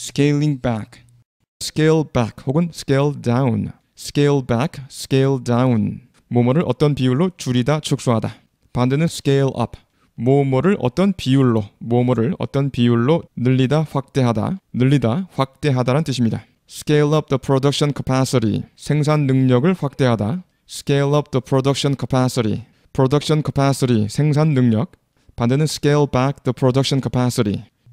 scaling back, scale back 혹은 scale down, scale back, scale down. 뭐뭐를 어떤 비율로 줄이다, 축소하다. 반대는 scale up. 뭐뭐를 어떤 비율로, 뭐뭐를 어떤 비율로 늘리다, 확대하다, 늘리다, 확대하다란 뜻입니다. Scale up the production capacity. 생산 능력을 확대하다. Scale up the production capacity. Production capacity. 생산 능력. 반대는 scale back the production capacity.